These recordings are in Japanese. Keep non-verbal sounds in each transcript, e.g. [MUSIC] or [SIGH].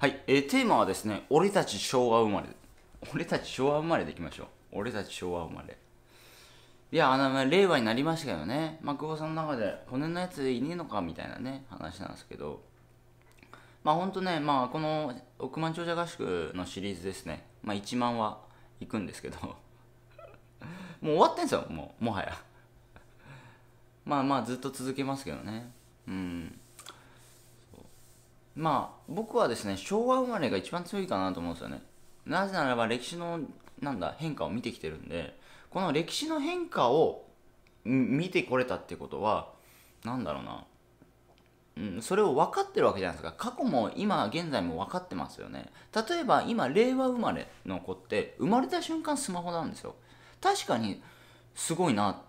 はい、えー、テーマはですね、俺たち昭和生まれ。俺たち昭和生まれでいきましょう。俺たち昭和生まれ。いや、あの、まあ、令和になりましたけどね、まあ、久保さんの中で骨のやついねえのかみたいなね、話なんですけど、まあ、ほんとね、まあ、この億万長者合宿のシリーズですね、まあ、1万は行くんですけど、[LAUGHS] もう終わってんすよ、もう、もはや。まあまあ、ずっと続けますけどね。うん。まあ僕はですね昭和生まれが一番強いかなと思うんですよねなぜならば歴史のなんだ変化を見てきてるんでこの歴史の変化を見てこれたってことは何だろうな、うん、それを分かってるわけじゃないですか過去も今現在も分かってますよね例えば今令和生まれの子って生まれた瞬間スマホなんですよ確かにすごいな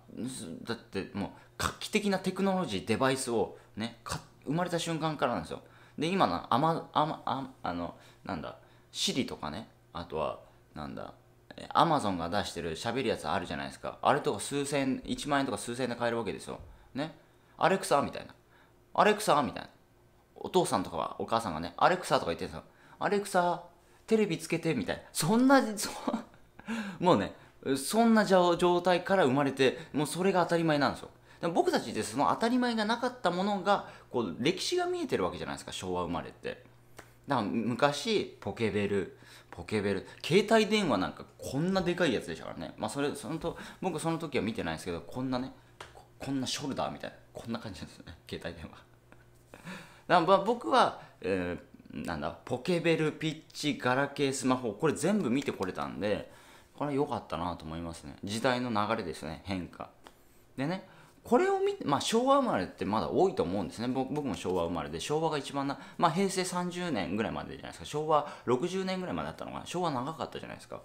だってもう画期的なテクノロジーデバイスをね生まれた瞬間からなんですよで今のあまああのなんだ Siri とかねあとはなんだアマゾンが出してる喋るやつあるじゃないですかあれとか数千1万円とか数千円で買えるわけですよねアレクサみたいなアレクサみたいなお父さんとかはお母さんがねアレクサとか言ってるんですよアレクサテレビつけてみたいなそんなそもうねそんな状態から生まれてもうそれが当たり前なんですよでも僕たちってその当たり前がなかったものがこう歴史が見えてるわけじゃないですか昭和生まれってだから昔ポケベルポケベル携帯電話なんかこんなでかいやつでしたからねまあそれそのと僕その時は見てないですけどこんなねこんなショルダーみたいなこんな感じなんですよね携帯電話だから僕は、えー、なんだポケベルピッチガラケースマホこれ全部見てこれたんでこれは良かったなと思いますね時代の流れですね変化でねこれを見て、まあ、昭和生まれってまだ多いと思うんですね僕も昭和生まれで昭和が一番な、まあ、平成30年ぐらいまでじゃないですか昭和60年ぐらいまでだったのが昭和長かったじゃないですか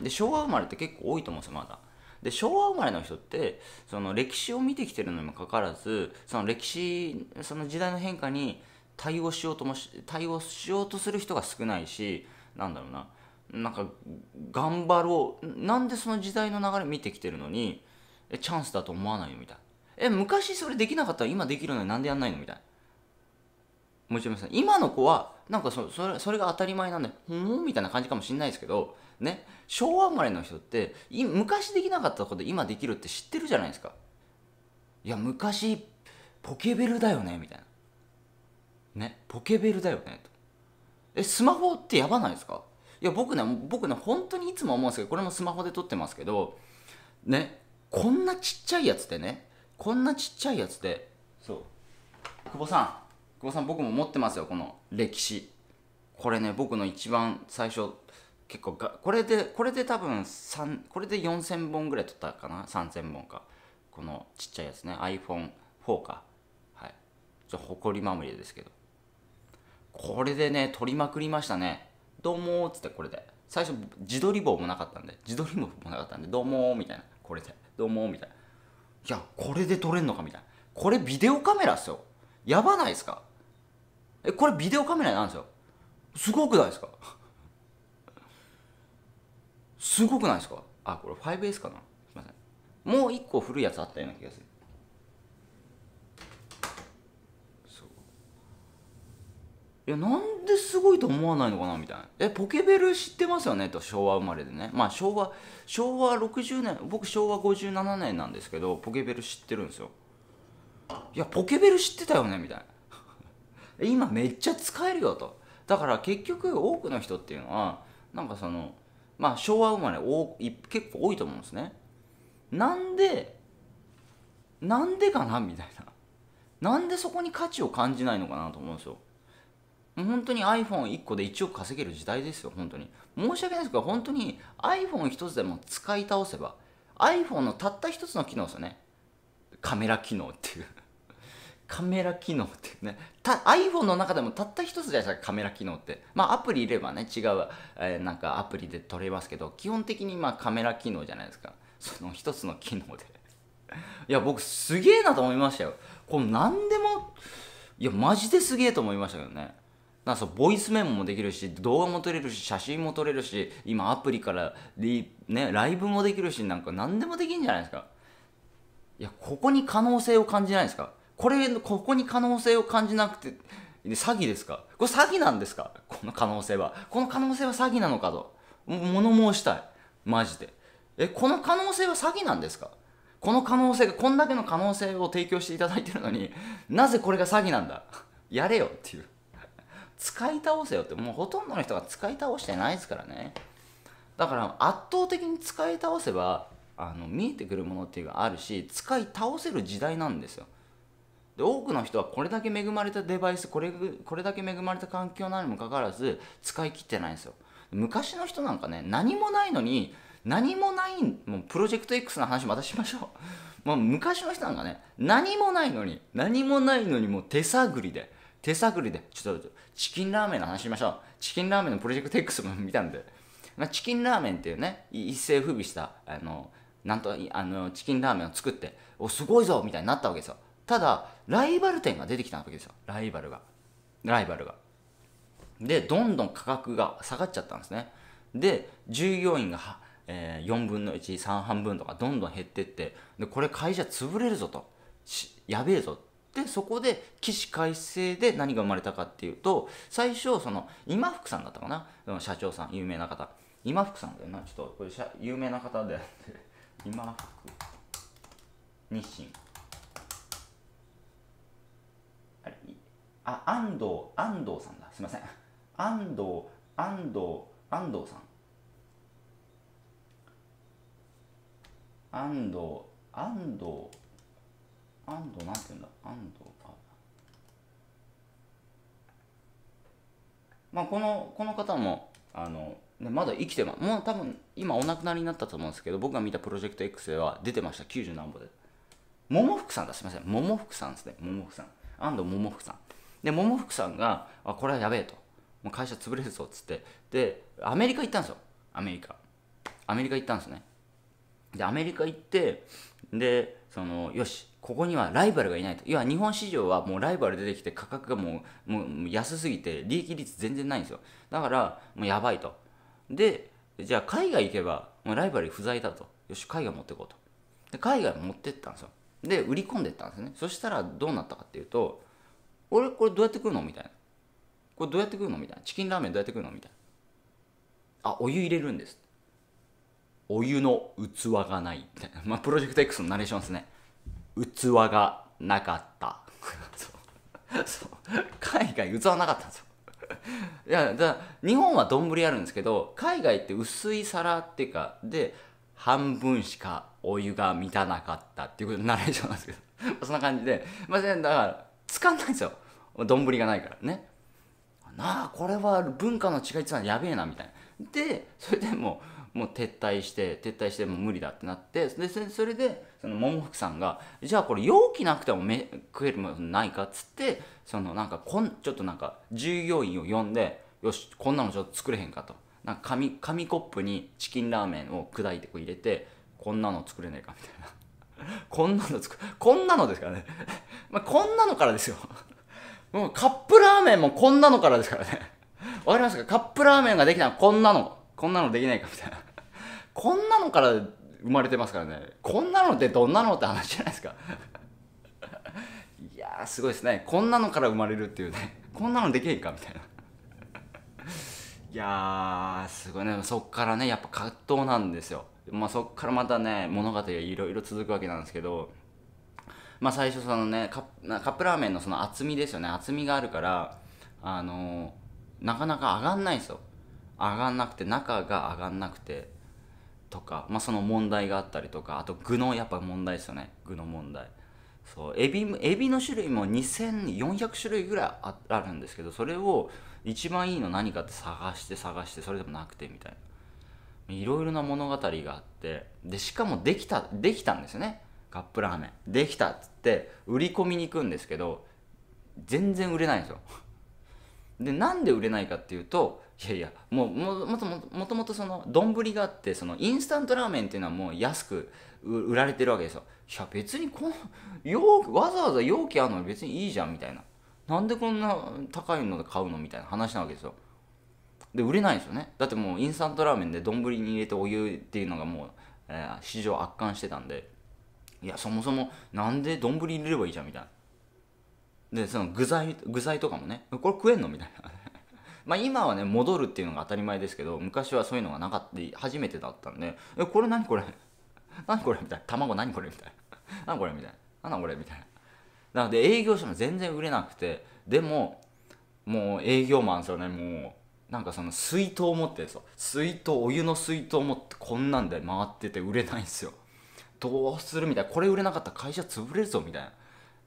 で昭和生まれって結構多いと思うんですよまだで昭和生まれの人ってその歴史を見てきてるのにもかかわらずその歴史その時代の変化に対応しようとも対応しようとする人が少ないしなんだろうななんか頑張ろうなんでその時代の流れ見てきてるのにチャンスだと思わないよみたいなえ昔それできなかったら今できるのになんでやんないのみたいなもちろん今の子はなんかそそれそれが当たり前なんでふーんみたいな感じかもしれないですけどね昭和生まれの人って昔できなかったこと今できるって知ってるじゃないですかいや昔ポケベルだよねみたいなねポケベルだよねとえスマホってやばないですかいや僕ね僕ね本当にいつも思うんですけどこれもスマホで撮ってますけどねこんなちっちゃいやつでねこんなちっちゃいやつでそう久保さん久保さん僕も持ってますよこの歴史これね僕の一番最初結構がこれでこれで多分3これで4000本ぐらい取ったかな3000本かこのちっちゃいやつね iPhone4 かはいちょっとまみれですけどこれでね取りまくりましたねどうもーっつってこれで最初自撮り棒もなかったんで自撮り棒もなかったんでどうもーみたいなこれでどうもーみたいないやこれで撮れんのかみたいなこれビデオカメラっすよやばないですかえこれビデオカメラなんですよすごくないですかすごくないですかあこれ 5S かなすいませんもう一個古いやつあったような気がするいやなんですごいと思わないのかなみたいなえポケベル知ってますよねと昭和生まれでねまあ昭和昭和60年僕昭和57年なんですけどポケベル知ってるんですよいやポケベル知ってたよねみたいな [LAUGHS] 今めっちゃ使えるよとだから結局多くの人っていうのはなんかそのまあ昭和生まれお結構多いと思うんですねなんでなんでかなみたいななんでそこに価値を感じないのかなと思うんですよ本当に iPhone1 個で1億稼げる時代ですよ本当に申し訳ないですけど本当に iPhone1 つでも使い倒せば iPhone のたった1つの機能ですよねカメラ機能っていう [LAUGHS] カメラ機能っていうね iPhone の中でもたった1つじゃないですかカメラ機能ってまあアプリいればね違う、えー、なんかアプリで撮れますけど基本的にまあカメラ機能じゃないですかその1つの機能で [LAUGHS] いや僕すげえなと思いましたよこれんでもいやマジですげえと思いましたけどねなそうボイスメモもできるし動画も撮れるし写真も撮れるし今アプリからリ,、ね、ライブもできるしなんか何でもできるんじゃないですかいやここに可能性を感じないですかこれここに可能性を感じなくて詐欺ですかこれ詐欺なんですかこの可能性はこの可能性は詐欺なのかと物申したいマジでえこの可能性は詐欺なんですかこの可能性がこんだけの可能性を提供していただいてるのになぜこれが詐欺なんだやれよっていう使い倒せよってもうほとんどの人が使い倒してないですからねだから圧倒的に使い倒せばあの見えてくるものっていうのがあるし使い倒せる時代なんですよで多くの人はこれだけ恵まれたデバイスこれこれだけ恵まれた環境なのにもかかわらず使い切ってないんですよ昔の人なんかね何もないのに何もないもうプロジェクト X の話またしましょう [LAUGHS] もう昔の人なんかね何もないのに何もないのにもう手探りで手探りで、ちょっと、チキンラーメンの話しましょう。チキンラーメンのプロジェクト X も見たんで、まあ、チキンラーメンっていうね、一世風靡した、あの、なんと、あの、チキンラーメンを作って、お、すごいぞみたいになったわけですよ。ただ、ライバル店が出てきたわけですよ。ライバルが。ライバルが。で、どんどん価格が下がっちゃったんですね。で、従業員が、えー、4分の1、3半分とかどんどん減ってって、で、これ会社潰れるぞと。やべえぞでそこで起死回生で何が生まれたかっていうと最初その今福さんだったかな社長さん有名な方今福さんだよなちょっとこれ有名な方で [LAUGHS] 今福日清あれあ安藤安藤さんだすいません安藤安藤安藤さん安藤安藤安藤なんて言うんだ安藤かまあこのこの方もあの、ね、まだ生きてますもう多分今お亡くなりになったと思うんですけど僕が見たプロジェクト X では出てました90何歩で桃福さんだすいません桃福さんですね桃福さん安藤桃福さんで桃福さんがあこれはやべえともう会社潰れるぞっつってでアメリカ行ったんですよアメリカアメリカ行ったんですねでアメリカ行ってでそのよしここにはライバルがいないと要は日本市場はもうライバル出てきて価格がもうもう安すぎて利益率全然ないんですよだからもうやばいとでじゃあ海外行けばもうライバル不在だとよし海外持っていこうとで海外持ってったんですよで売り込んでったんですねそしたらどうなったかっていうと俺これどうやって食うのみたいなこれどうやって食うのみたいなチキンラーメンどうやって食うのみたいなあお湯入れるんですお湯の器がない [LAUGHS] まあ、プロジェクト X のナレーションですね器がなかった [LAUGHS] そう海外器なかったんですよ [LAUGHS] いや日本は丼あるんですけど海外って薄い皿っていうかで半分しかお湯が満たなかったっていうことナレーションなんですけどそんな感じで、まあ、だから使わないんですよ丼がないからねなあこれは文化の違いってのはやべえなみたいなでそれでももう撤退して撤退しても無理だってなってでそれでその桃福さんがじゃあこれ容器なくてもめ食えるものないかっつってそのなんかこんちょっとなんか従業員を呼んでよしこんなのちょっと作れへんかとなんか紙紙コップにチキンラーメンを砕いてこう入れてこんなの作れないかみたいな。[LAUGHS] こんなの作こんなのですからね。[LAUGHS] まあ、こんなのからですよ。もうカップラーメンもこんなのからですからね。わかりますかカップラーメンができたらこんなの。こんなのできないかみたいな。こんなのから生まれてますからねこんなのってどんなのって話じゃないですかいやすごいですねこんなのから生まれるっていうねこんなのできへんかみたいないやすごいねそっからねやっぱ葛藤なんですよまあ、そっからまたね物語がいろいろ続くわけなんですけどまあ最初そのねカップラーメンのその厚みですよね厚みがあるからあのー、なかなか上がんないんですよ上がんなくて中が上がんなくてとか、まあ、その問題があったりとかあと具のやっぱ問題ですよね具の問題そうエビエビの種類も2400種類ぐらいあるんですけどそれを一番いいの何かって探して探してそれでもなくてみたいないろいろな物語があってでしかもできたできたんですよねカップラーメンできたっつって売り込みに行くんですけど全然売れないんですよでなんで売れないかっていうといやいやもうももともともともとその丼があってそのインスタントラーメンっていうのはもう安く売られてるわけですよいや別にこの容わざわざ容器あるのに別にいいじゃんみたいななんでこんな高いので買うのみたいな話なわけですよで売れないんですよねだってもうインスタントラーメンで丼に入れてお湯っていうのがもう、えー、市場圧巻してたんでいやそもそもなんで丼入れればいいじゃんみたいなでその具材具材とかもねこれ食えんのみたいなまあ、今はね戻るっていうのが当たり前ですけど昔はそういうのがなかった初めてだったんで「えこれ何これ何これ? [LAUGHS]」みたいな「卵何これ? [LAUGHS]」みたいな「何これ?」みたいな「何これ?」みたいななので営業所も全然売れなくてでももう営業マンですよねもうなんかその水筒を持ってそう水筒お湯の水筒を持ってこんなんで回ってて売れないんですよどうするみたいなこれ売れなかったら会社潰れるぞみたいな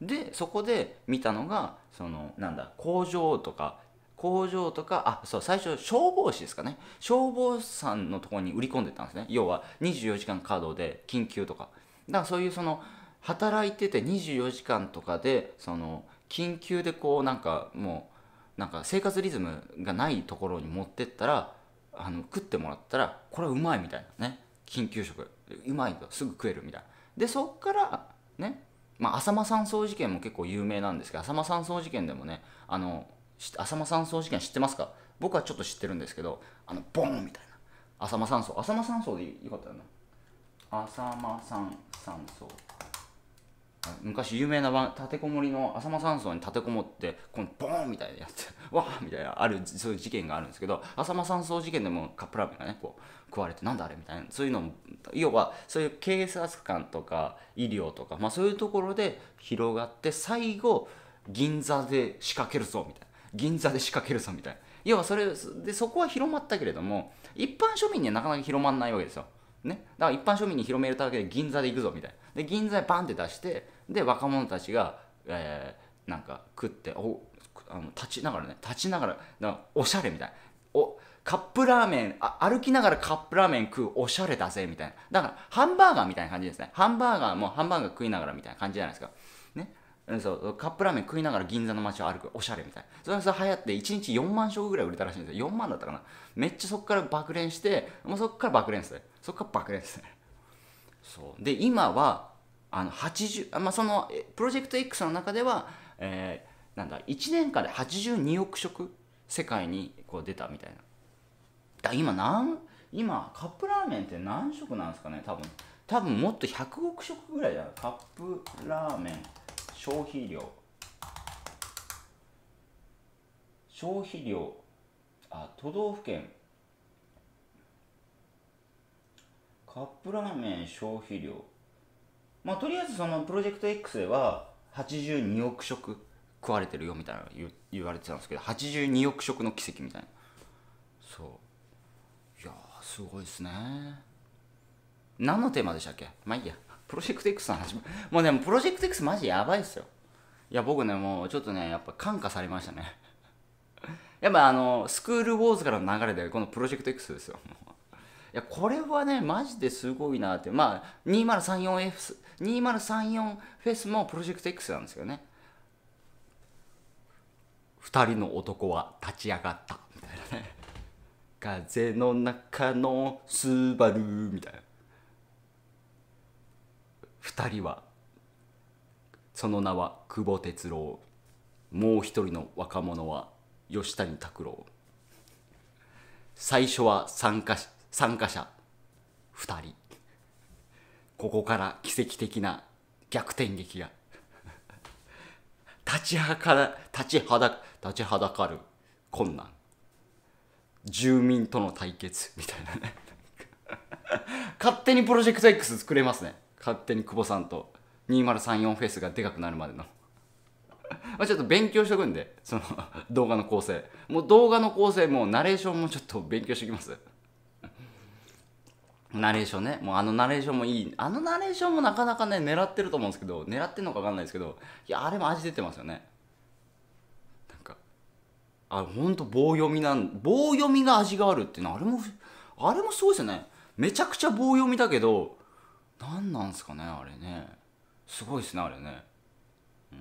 でそこで見たのがそのなんだ工場とか工場とか、あ、そう、最初、消防士ですかね。消防さんのところに売り込んでたんですね。要は、24時間稼働で、緊急とか。だからそういう、その、働いてて24時間とかで、その、緊急でこう、なんか、もう、なんか生活リズムがないところに持ってったら、あの、食ってもらったら、これうまいみたいなね。緊急食。うまいと、すぐ食えるみたいな。で、そっから、ね、まあ、浅間山荘事件も結構有名なんですけど、浅間山荘事件でもね、あの、浅間山荘事件知ってますか僕はちょっと知ってるんですけどあのボンみたいな浅間山荘浅間山荘でよかったよな浅間山山荘昔有名な立てこもりの浅間山荘に立てこもってこのボーンみたいなやつ [LAUGHS] わーみたいなあるそういう事件があるんですけど浅間山荘事件でもカップラーメンがねこう食われてなんだあれみたいなそういうのも要はそういう警察官とか医療とか、まあ、そういうところで広がって最後銀座で仕掛けるぞみたいな。銀座で仕掛けるぞみたいな要はそれでそこは広まったけれども一般庶民にはなかなか広まらないわけですよ、ね、だから一般庶民に広めるだけで銀座で行くぞみたいなで銀座でバンって出してで若者たちが、えー、なんか食っておあの立ちながらね立ちながらなおしゃれみたいなおカップラーメンあ歩きながらカップラーメン食うおしゃれだぜみたいなだからハンバーガーみたいな感じですねハンバーガーもハンバーガー食いながらみたいな感じじゃないですかそうカップラーメン食いながら銀座の街を歩くおしゃれみたいそれがさ流行って1日4万食ぐらい売れたらしいんですよ4万だったかなめっちゃそこから爆連してもうそこから爆連ですねそこから爆連ですねそうで今はあの80まあそのプロジェクト X の中では、えー、なんだ1年間で82億食世界にこう出たみたいなだ今何今カップラーメンって何食なんですかね多分多分もっと100億食ぐらいじゃないカップラーメン消費量消費量あ都道府県カップラーメン消費量まあとりあえずそのプロジェクト X では82億食食われてるよみたいな言言われてたんですけど82億食の奇跡みたいなそういやすごいですね何のテーマでしたっけまあいいやプロジェクト X の話も、もうでもプロジェクト X マジやばいっすよ。いや、僕ね、もうちょっとね、やっぱ感化されましたね。[LAUGHS] やっぱあの、スクールウォーズからの流れで、このプロジェクト X ですよ。[LAUGHS] いや、これはね、マジですごいなって。まあ、2034F、2034フェスもプロジェクト X なんですよね。二人の男は立ち上がった。みたいなね。風の中のスバルみたいな。2人はその名は久保哲郎もう一人の若者は吉谷拓郎最初は参加参加者2人ここから奇跡的な逆転劇が立ちはか立ちはだ立ちはだかる困難住民との対決みたいなね勝手にプロジェクト X 作れますね勝手に久保さんと2034フェスがでかくなるまでの [LAUGHS] まあちょっと勉強しとくんでその動画の構成もう動画の構成もナレーションもちょっと勉強しときますナレーションねもうあのナレーションもいいあのナレーションもなかなかね狙ってると思うんですけど狙ってるのか分かんないですけどいやあれも味出てますよねなんかあほんと棒読みなん棒読みが味があるっていうのあれもあれもすごいですよねめちゃくちゃ棒読みだけど何なんすかねあれねすごいっすねあれねうん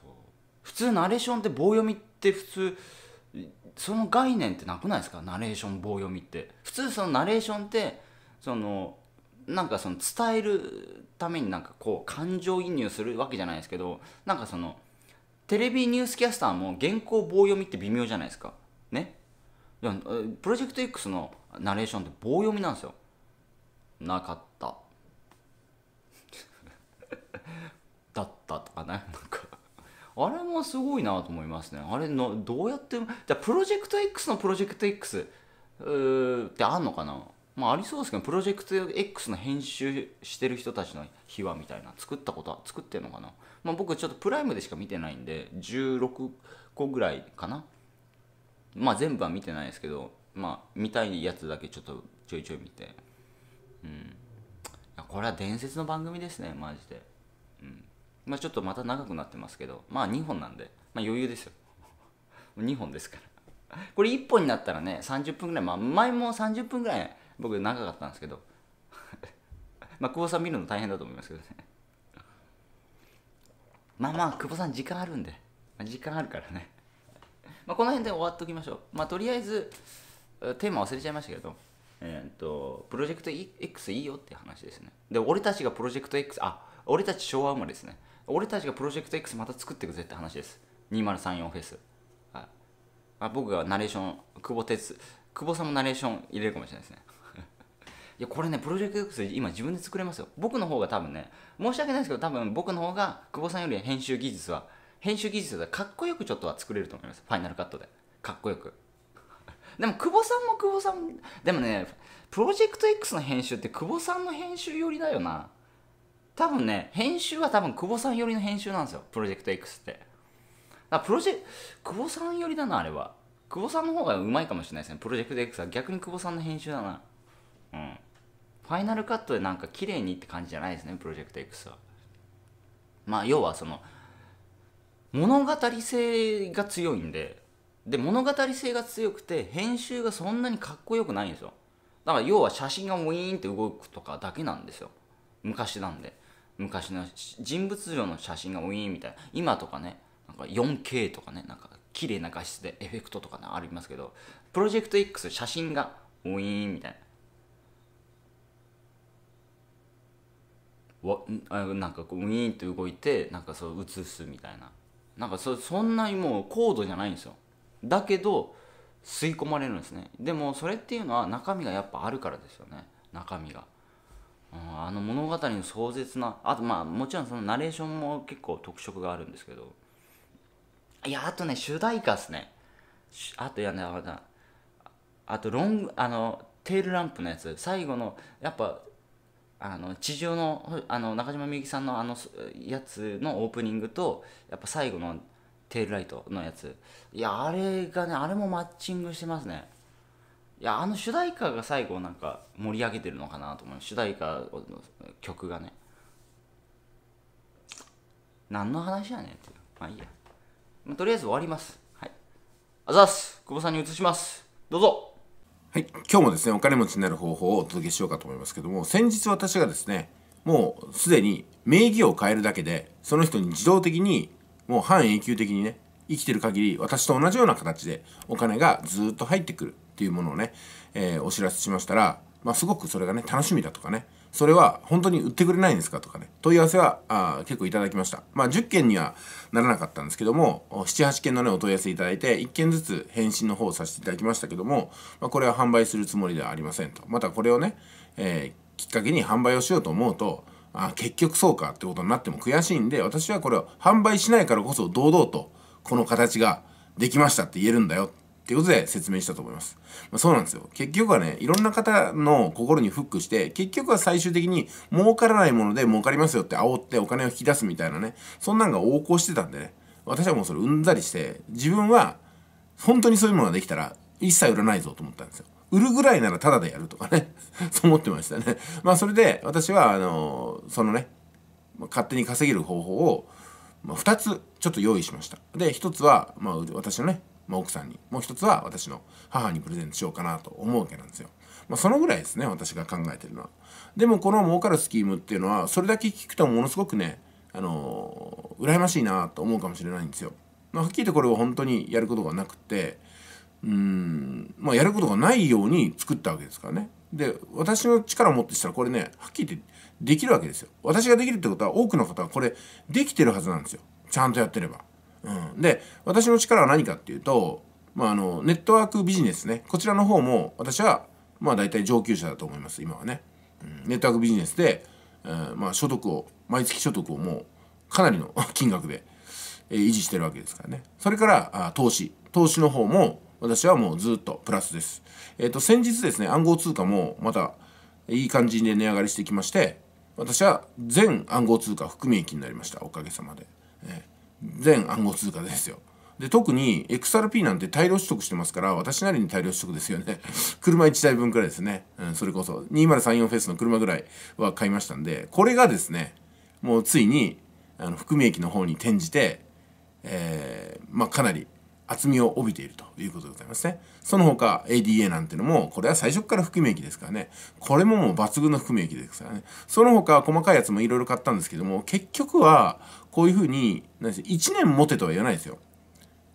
そう普通ナレーションって棒読みって普通その概念ってなくないですかナレーション棒読みって普通そのナレーションってそのなんかその伝えるためになんかこう感情移入するわけじゃないですけどなんかそのテレビニュースキャスターも原稿棒読みって微妙じゃないですかねプロジェクト X のナレーションって棒読みなんですよなかった [LAUGHS] だったとかねなんかあれもすごいなと思いますねあれのどうやってじゃプロジェクト X のプロジェクト X ってあんのかなまあありそうですけどプロジェクト X の編集してる人たちの秘話みたいな作ったことは作ってんのかなまあ僕ちょっとプライムでしか見てないんで16個ぐらいかなまあ全部は見てないですけどまあ見たいやつだけちょっとちょいちょい見てうんこれは伝説の番組ですねマジでうんまあちょっとまた長くなってますけどまあ2本なんでまあ余裕ですよ2 [LAUGHS] 本ですからこれ1本になったらね30分ぐらいまあ前も30分ぐらい僕長かったんですけど [LAUGHS] まあ久保さん見るの大変だと思いますけどねまあまあ久保さん時間あるんで、まあ、時間あるからねまあこの辺で終わっときましょうまあとりあえずテーマ忘れちゃいましたけどえー、っとプロジェクト X いいよって話ですねで俺たちがプロジェクト X あ俺たち昭和生まれですね俺たちがプロジェクト X また作っていくぜって話です2034フェス、はいあ、僕がナレーション久保哲久保さんもナレーション入れるかもしれないですね [LAUGHS] いやこれねプロジェクト X 今自分で作れますよ僕の方が多分ね申し訳ないですけど多分僕の方が久保さんより編集技術は編集技術はかっこよくちょっとは作れると思いますファイナルカットでかっこよくでも久保さんも久保さんでもねプロジェクト X の編集って久保さんの編集寄りだよな多分ね編集は多分久保さん寄りの編集なんですよプロジェクト X ってだプロジェ久保さん寄りだなあれは久保さんの方がうまいかもしれないですねプロジェクト X は逆に久保さんの編集だなうんファイナルカットでなんか綺麗にって感じじゃないですねプロジェクト X はまあ要はその物語性が強いんでで物語性が強くて編集がそんなにかっこよくないんですよだから要は写真がウィーンって動くとかだけなんですよ昔なんで昔の人物像の写真がウィーンみたいな今とかねなんか 4K とかねなんか綺麗な画質でエフェクトとかねありますけどプロジェクト X 写真がウィーンみたいなわあなんかこうウィーンって動いてなんかそう映すみたいななんかそそんなにもう高度じゃないんですよだけど吸い込まれるんですねでもそれっていうのは中身がやっぱあるからですよね中身が、うん、あの物語の壮絶なあとまあもちろんそのナレーションも結構特色があるんですけどいやあとね主題歌っすねあといやねああとロングあのテールランプのやつ最後のやっぱあの地上のあの中島みゆきさんのあのやつのオープニングとやっぱ最後のテールライトのやついやあれがねあれもマッチングしてますねいやあの主題歌が最後なんか盛り上げてるのかなと思う主題歌の曲がね何の話やねんってまあいいや、まあ、とりあえず終わりますはいあざす久保さんに移しますどうぞはい今日もですねお金持ちになる方法をお届けしようかと思いますけども先日私がですねもうすでに名義を変えるだけでその人に自動的にもう半永久的にね、生きてる限り私と同じような形でお金がずっと入ってくるっていうものをね、えー、お知らせしましたら、まあ、すごくそれがね楽しみだとかねそれは本当に売ってくれないんですかとかね問い合わせはあ結構いただきましたまあ10件にはならなかったんですけども78件のねお問い合わせいただいて1件ずつ返信の方をさせていただきましたけども、まあ、これは販売するつもりではありませんとまたこれをね、えー、きっかけに販売をしようと思うとあ結局そうかってことになっても悔しいんで私はこれを販売しないからこそ堂々とこの形ができましたって言えるんだよっていうことで説明したと思います。まあ、そうなんですよ。結局はね、いろんな方の心にフックして、結局は最終的に儲からないもので儲かりますよって煽ってお金を引き出すみたいなね、そんなんが横行してたんでね、私はもうそれうんざりして、自分は本当にそういうものができたら一切売らないぞと思ったんですよ。売るぐらいならタダでやるとかね [LAUGHS] そう思ってましたねまあそれで私はあのそのね勝手に稼げる方法を、まあ、2つちょっと用意しましたで1つは、まあ、私のね、まあ、奥さんにもう1つは私の母にプレゼントしようかなと思うわけなんですよ、まあ、そのぐらいですね私が考えてるのはでもこの儲かるスキームっていうのはそれだけ聞くとものすごくねあのー、羨ましいなと思うかもしれないんですよ、まあ、はっきりとこれを本当にやることがなくてうんまあ、やることがないように作ったわけですからね。で私の力を持ってしたらこれねはっきり言ってできるわけですよ。私ができるってことは多くの方はこれできてるはずなんですよ。ちゃんとやってれば。うん、で私の力は何かっていうと、まあ、あのネットワークビジネスねこちらの方も私はまあ大体上級者だと思います今はね、うん。ネットワークビジネスで、えー、まあ、所得を毎月所得をもうかなりの [LAUGHS] 金額で、えー、維持してるわけですからね。それからあ投資投資の方も私はもうずっとプラスです。えっ、ー、と、先日ですね、暗号通貨もまたいい感じで値上がりしてきまして、私は全暗号通貨含み益になりました。おかげさまで。えー、全暗号通貨ですよ。で、特に XRP なんて大量取得してますから、私なりに大量取得ですよね。[LAUGHS] 車1台分くらいですね。うん、それこそ2034フェスの車ぐらいは買いましたんで、これがですね、もうついに、あの、含み益の方に転じて、えー、まあ、かなり厚みを帯びているということでございますね。その他 ADA なんてのも、これは最初から含み益ですからね。これももう抜群の含み益ですからね。その他細かいやつもいろいろ買ったんですけども、結局はこういうふうに、何で1年持てとは言わないですよ。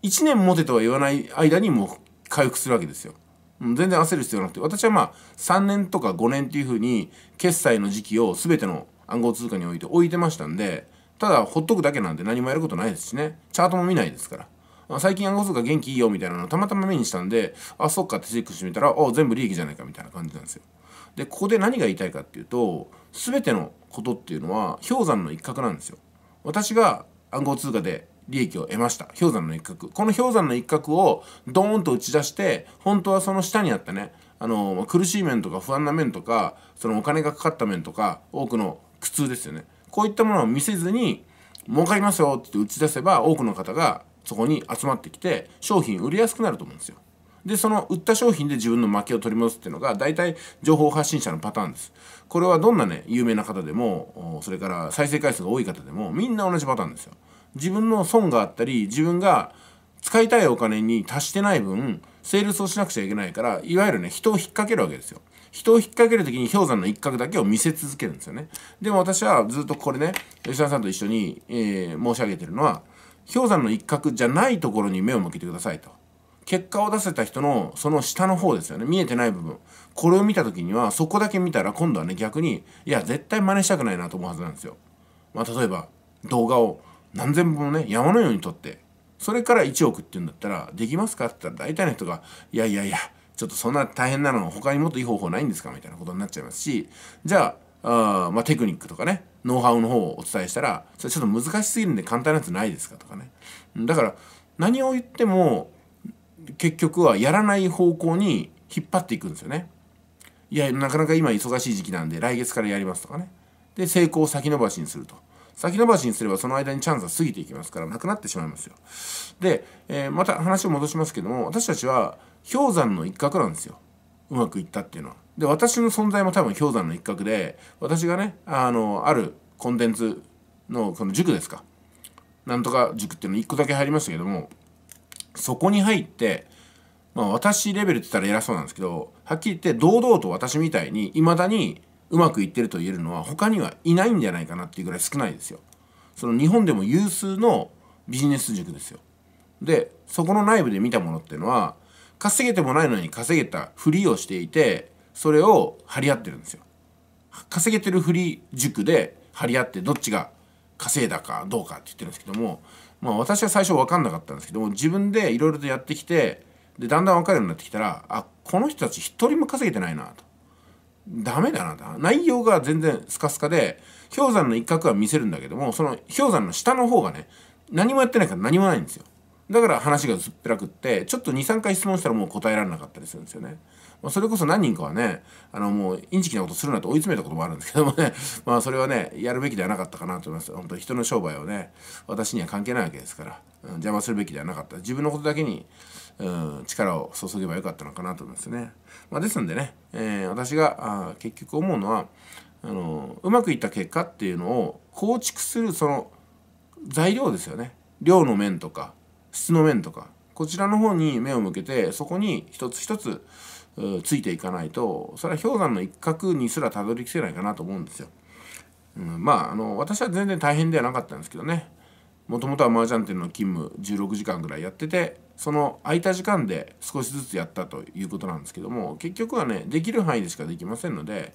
1年持てとは言わない間にもう回復するわけですよ。全然焦る必要なくて、私はまあ3年とか5年っていうふうに決済の時期を全ての暗号通貨において置いてましたんで、ただほっとくだけなんで何もやることないですしね。チャートも見ないですから。最近暗号通が元気いいよみたいなのをたまたま目にしたんで、あ、そっかってチェックしてみたら、あ、全部利益じゃないかみたいな感じなんですよ。で、ここで何が言いたいかっていうと、全てのことっていうのは氷山の一角なんですよ。私が暗号通貨で利益を得ました。氷山の一角。この氷山の一角をドーンと打ち出して、本当はその下にあったね、あの、苦しい面とか不安な面とか、そのお金がかかった面とか、多くの苦痛ですよね。こういったものを見せずに、儲かりますよって打ち出せば、多くの方がそこに集まってきて商品売りやすくなると思うんですよでその売った商品で自分の負けを取り戻すっていうのが大体情報発信者のパターンですこれはどんなね有名な方でもそれから再生回数が多い方でもみんな同じパターンですよ自分の損があったり自分が使いたいお金に達してない分セールスをしなくちゃいけないからいわゆるね人を引っ掛けるわけですよ人を引っ掛ける時に氷山の一角だけを見せ続けるんですよねでも私はずっとこれね吉田さんと一緒に、えー、申し上げてるのは氷山の一角じゃないところに目を向けてくださいと。結果を出せた人のその下の方ですよね。見えてない部分。これを見た時には、そこだけ見たら今度はね、逆に、いや、絶対真似したくないなと思うはずなんですよ。まあ、例えば、動画を何千本もね、山のように撮って、それから1億って言うんだったら、できますかって言ったら大体の人が、いやいやいや、ちょっとそんな大変なの他にもっといい方法ないんですかみたいなことになっちゃいますし、じゃあ、あまあ、テクニックとかねノウハウの方をお伝えしたらそれちょっと難しすぎるんで簡単なやつないですかとかねだから何を言っても結局はやらない方向に引っ張っていくんですよねいやなかなか今忙しい時期なんで来月からやりますとかねで成功を先延ばしにすると先延ばしにすればその間にチャンスは過ぎていきますからなくなってしまいますよで、えー、また話を戻しますけども私たちは氷山の一角なんですようまくいったっていうのはで私の存在も多分氷山の一角で私がねあのあるコンテンツのこの塾ですかなんとか塾っていうの1個だけ入りましたけどもそこに入ってまあ私レベルって言ったら偉そうなんですけどはっきり言って堂々と私みたいにいまだにうまくいってると言えるのは他にはいないんじゃないかなっていうぐらい少ないですよ。その日本でも有数のビジネス塾ですよ。でそこの内部で見たものっていうのは稼げてもないのに稼げたふりをしていてそれを張り合ってるんですよ稼げてるふり塾で張り合ってどっちが稼いだかどうかって言ってるんですけどもまあ私は最初分かんなかったんですけども自分でいろいろとやってきてでだんだん分かるようになってきたらあこの人たち一人も稼げてないなとダメだなと内容が全然スカスカで氷山の一角は見せるんだけどもその氷山の下の方がね何もやってないから何もないんですよだから話がずっぺらくってちょっと23回質問したらもう答えられなかったりするんですよね。まあ、それこそ何人かはね、あの、もう、インチキなことするなと追い詰めたこともあるんですけどもね、[LAUGHS] まあ、それはね、やるべきではなかったかなと思います。本当人の商売をね、私には関係ないわけですから、うん、邪魔するべきではなかった。自分のことだけに、うん、力を注げばよかったのかなと思いますね。まあ、ですんでね、えー、私があ結局思うのは、あのうまくいった結果っていうのを構築するその材料ですよね量の面とか質の面とかこちらの方に目を向けてそこに一つ一つついていかないとそれは氷山の一角にすらたどり着けないかなと思うんですよ。うん、まああの私は全然大変ではなかったんですけどねもともとは麻雀店の勤務16時間ぐらいやっててその空いた時間で少しずつやったということなんですけども結局はねできる範囲でしかできませんので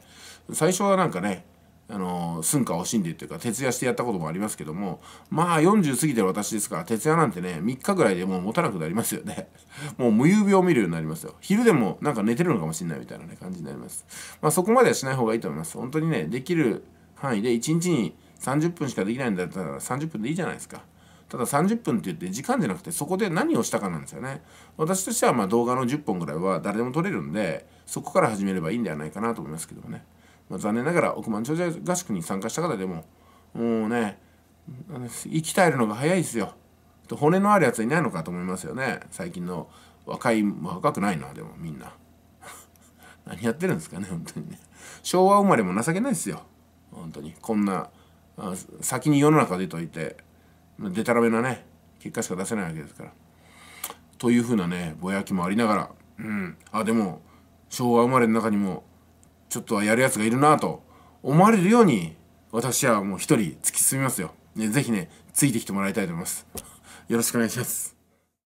最初はなんかねあの寸暇を惜しんでというか徹夜してやったこともありますけどもまあ40過ぎてる私ですから徹夜なんてね3日ぐらいでもう持たなくなりますよね [LAUGHS] もう無遊病を見るようになりますよ昼でもなんか寝てるのかもしれないみたいな、ね、感じになりますまあそこまではしない方がいいと思います本当にねできる範囲で1日に30分しかできないんだったら30分でいいじゃないですかただ30分って言って時間じゃなくてそこで何をしたかなんですよね私としてはま動画の10本ぐらいは誰でも撮れるんでそこから始めればいいんではないかなと思いますけどもねまあ、残念ながら億万長者合宿に参加した方でももうね生き耐えるのが早いですよ骨のあるやついないのかと思いますよね最近の若い若くないなでもみんな [LAUGHS] 何やってるんですかね本当にね昭和生まれも情けないですよ本当にこんな先に世の中出といてでたらめなね結果しか出せないわけですからというふうなねぼやきもありながらうんあでも昭和生まれの中にもちょっとはやるやつがいるなと思われるように私はもう一人突き進みますよ。ね、ぜひね、ついてきてもらいたいと思います。よろしくお願いします。